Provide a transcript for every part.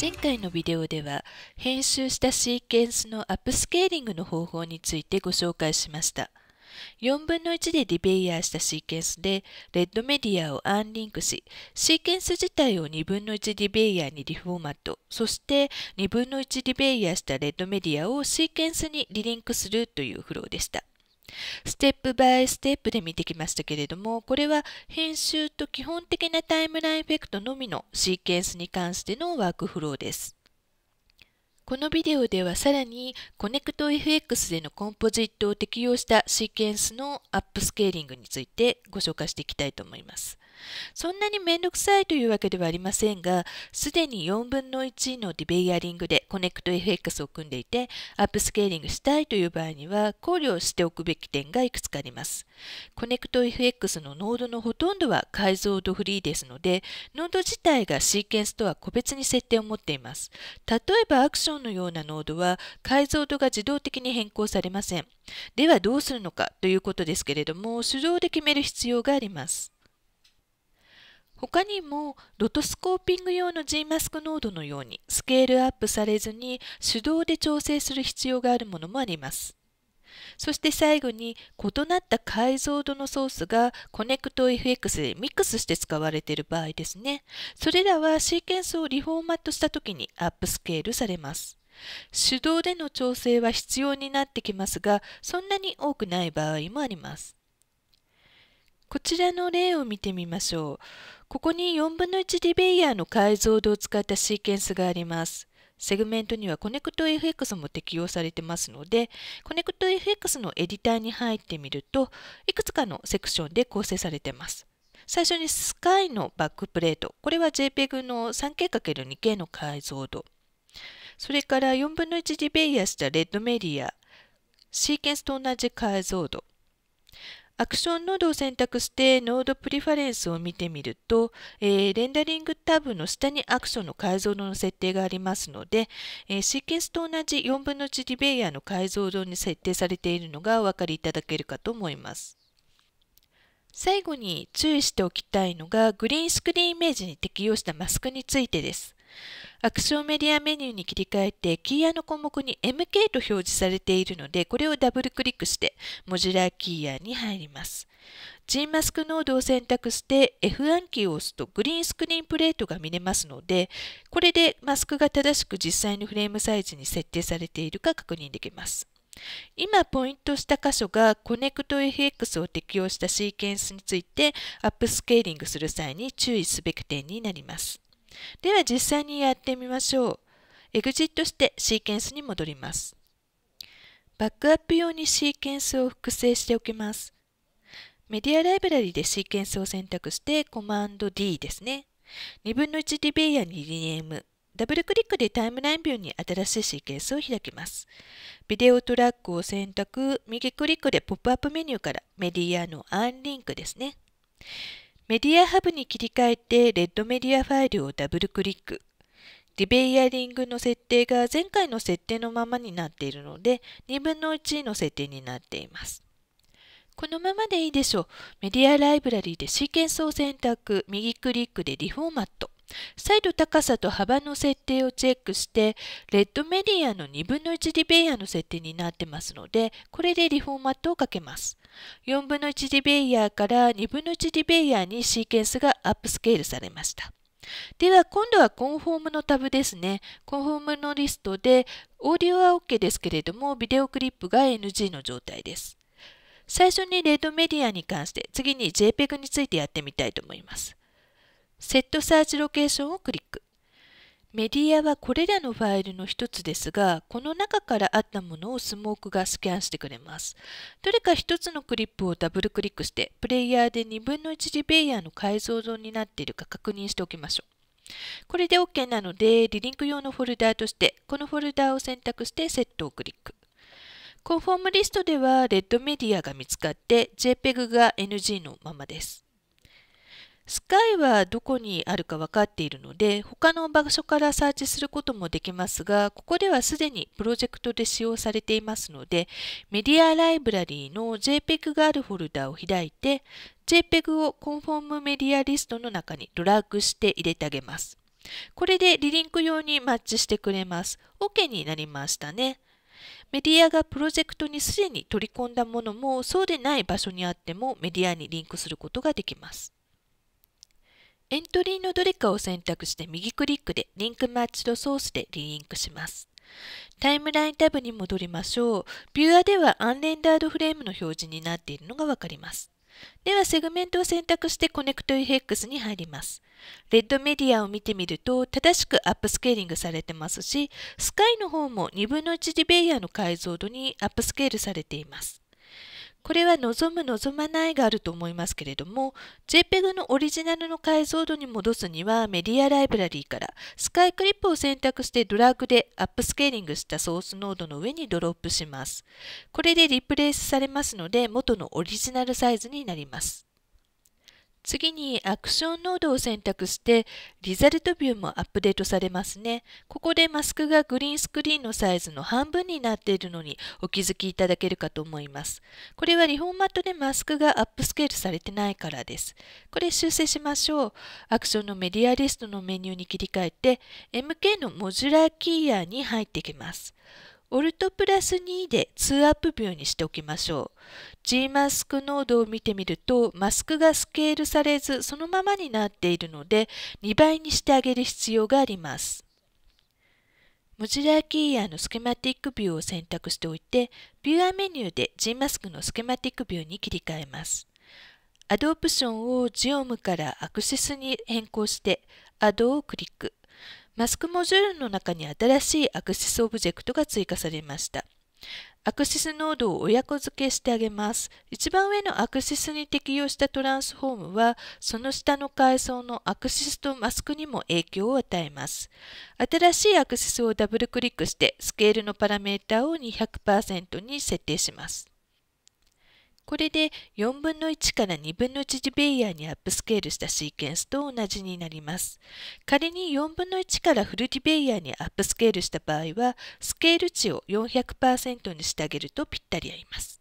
前回のビデオでは編集したシーケンスのアップスケーリングの方法についてご紹介しました。4分の1でディベイヤーしたシーケンスで、レッドメディアをアンリンクし、シーケンス自体を2分の1ディベイヤーにリフォーマット、そして2分の1ディベイヤーしたレッドメディアをシーケンスにリリンクするというフローでした。ステップバイステップで見てきましたけれども、これは編集と基本的なタイムラインエフェクトのみのシーケンスに関してのワークフローです。このビデオではさらにコネクト FX でのコンポジットを適用したシーケンスのアップスケーリングについてご紹介していきたいと思います。そんなにめんどくさいというわけではありませんが、すでに4分の1のディベイヤリングでコネクト FX を組んでいて、アップスケーリングしたいという場合には、考慮しておくべき点がいくつかあります。コネクト FX のノードのほとんどは解像度フリーですので、ノード自体がシーケンスとは個別に設定を持っています。例えばアクションのようなノードは解像度が自動的に変更されません。ではどうするのかということですけれども、手動で決める必要があります。他にもロトスコーピング用の G マスクノードのようにスケールアップされずに手動で調整する必要があるものもあります。そして最後に異なった解像度のソースがコネクト FX でミックスして使われている場合ですね。それらはシーケンスをリフォーマットした時にアップスケールされます。手動での調整は必要になってきますが、そんなに多くない場合もあります。こちらの例を見てみましょう。ここに4分の1ディベイヤーの解像度を使ったシーケンスがあります。セグメントにはコネクト FX も適用されてますので、コネクト FX のエディターに入ってみると、いくつかのセクションで構成されてます。最初にスカイのバックプレート。これは JPEG の 3K×2K の解像度。それから4分の1ディベイヤーしたレッドメディア。シーケンスと同じ解像度。アクションノードを選択してノードプリファレンスを見てみると、えー、レンダリングタブの下にアクションの解像度の設定がありますので、えー、シーケンスと同じ4分の1リベイヤーの解像度に設定されているのがお分かりいただけるかと思います。最後に注意しておきたいのがグリーンスクリーンイメージに適用したマスクについてです。アクションメディアメニューに切り替えて、キーヤの項目に MK と表示されているので、これをダブルクリックして、モジュラーキーヤに入ります。G マスクノードを選択して F1 キーを押すとグリーンスクリーンプレートが見れますので、これでマスクが正しく実際のフレームサイズに設定されているか確認できます。今ポイントした箇所がコネクト FX を適用したシーケンスについてアップスケーリングする際に注意すべき点になります。では実際にやってみましょう。エグジットしてシーケンスに戻ります。バックアップ用にシーケンスを複製しておきます。メディアライブラリでシーケンスを選択してコマンド D ですね。1 2 d ベイヤーにリネーム。ダブルクリックでタイムラインビューに新しいシーケンスを開きます。ビデオトラックを選択、右クリックでポップアップメニューからメディアのアンリンクですね。メディアハブに切り替えて、レッドメディアファイルをダブルクリック。リベイヤリングの設定が前回の設定のままになっているので、2分の1の設定になっています。このままでいいでしょう。メディアライブラリでシーケンスを選択、右クリックでリフォーマット。再度高さと幅の設定をチェックしてレッドメディアの2分の1ディベイヤーの設定になってますのでこれでリフォーマットをかけます4分の1デベイヤーから2分の1デベイヤーにシーケンスがアップスケールされましたでは今度はコンフォームのタブですねコンフォームのリストでオーディオは OK ですけれどもビデオクリップが NG の状態です最初にレッドメディアに関して次に JPEG についてやってみたいと思いますセットサーチロケーションをクリック。メディアはこれらのファイルの一つですが、この中からあったものをスモークがスキャンしてくれます。どれか一つのクリップをダブルクリックして、プレイヤーで2分の1リベイヤーの解像度になっているか確認しておきましょう。これで OK なので、リリンク用のフォルダーとして、このフォルダーを選択してセットをクリック。コンフォームリストでは、レッドメディアが見つかって、JPEG が NG のままです。スカイはどこにあるか分かっているので他の場所からサーチすることもできますがここではすでにプロジェクトで使用されていますのでメディアライブラリーの JPEG があるフォルダを開いて JPEG をコンフォームメディアリストの中にドラッグして入れてあげます。これでリリンク用にマッチしてくれます。OK になりましたね。メディアがプロジェクトにすでに取り込んだものもそうでない場所にあってもメディアにリンクすることができます。エントリーのどれかを選択して右クリックでリンクマッチドソースでリリンクします。タイムラインタブに戻りましょう。ビューアではアンレンダードフレームの表示になっているのがわかります。ではセグメントを選択してコネクト FX に入ります。レッドメディアを見てみると正しくアップスケーリングされてますし、スカイの方も2分の1ディベイヤーの解像度にアップスケールされています。これは望む望まないがあると思いますけれども JPEG のオリジナルの解像度に戻すにはメディアライブラリーからスカイクリップを選択してドラッグでアップスケーリングしたソースノードの上にドロップしますこれでリプレイスされますので元のオリジナルサイズになります次にアクションノードを選択してリザルトビューもアップデートされますね。ここでマスクがグリーンスクリーンのサイズの半分になっているのにお気づきいただけるかと思います。これはリフォーマットでマスクがアップスケールされてないからです。これ修正しましょう。アクションのメディアリストのメニューに切り替えて MK のモジュラーキーヤーに入っていきます。Alt プラス2で2アップビューにしておきましょう。g マスク濃度を見てみると、マスクがスケールされずそのままになっているので、2倍にしてあげる必要があります。モジュラーキーやのスケマティックビューを選択しておいて、ビューアーメニューで g マスクのスケマティックビューに切り替えます。アドオプションをジオムからアクセスに変更して、アドをクリック。マスクモジュールの中に新しいアクシスオブジェクトが追加されました。アクシスノードを親子付けしてあげます。一番上のアクシスに適用したトランスフォームは、その下の階層のアクシスとマスクにも影響を与えます。新しいアクシスをダブルクリックして、スケールのパラメータを200%に設定します。これで4分の1から2分の1ディベイヤーにアップスケールしたシーケンスと同じになります。仮に4分の1からフルディベイヤーにアップスケールした場合は、スケール値を400%にしてあげるとぴったり合います。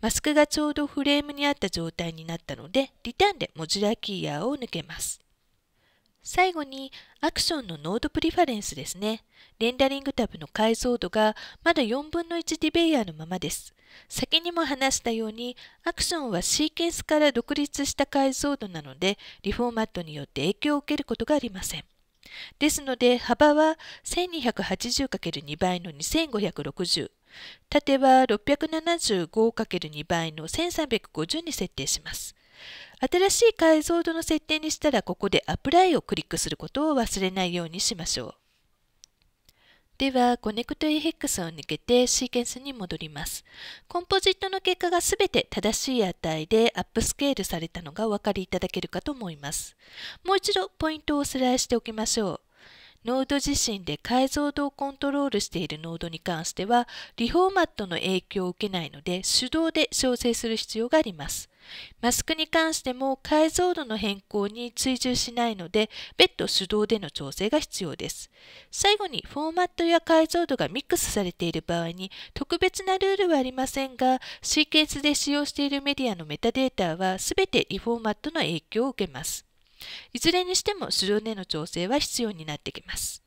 マスクがちょうどフレームに合った状態になったので、リターンでモジュラーキーヤーを抜けます。最後にアクションのノードプリファレンスですね。レンダリングタブの解像度がまだ4分の1ディベイヤーのままです。先にも話したようにアクションはシーケンスから独立した解像度なのでリフォーマットによって影響を受けることがありません。ですので幅は 1280×2 倍の2560縦は 675×2 倍の1350に設定します。新しい解像度の設定にしたらここでアプライをクリックすることを忘れないようにしましょう。では、コネクト AX を抜けてシーケンスに戻ります。コンポジットの結果がすべて正しい値でアップスケールされたのがお分かりいただけるかと思います。もう一度ポイントをおさらいしておきましょう。ノード自身で解像度をコントロールしているノードに関しては、リフォーマットの影響を受けないので、手動で調整する必要があります。マスクに関しても解像度の変更に追従しないので別途手動での調整が必要です最後にフォーマットや解像度がミックスされている場合に特別なルールはありませんがシーケンスで使用しているメディアのメタデータは全てリフォーマットの影響を受けますいずれにしても手動での調整は必要になってきます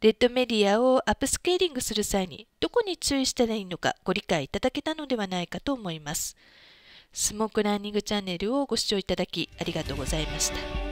レッドメディアをアップスケーリングする際にどこに注意したらいいのかご理解いただけたのではないかと思います。スモークランニングチャンネルをご視聴いただきありがとうございました。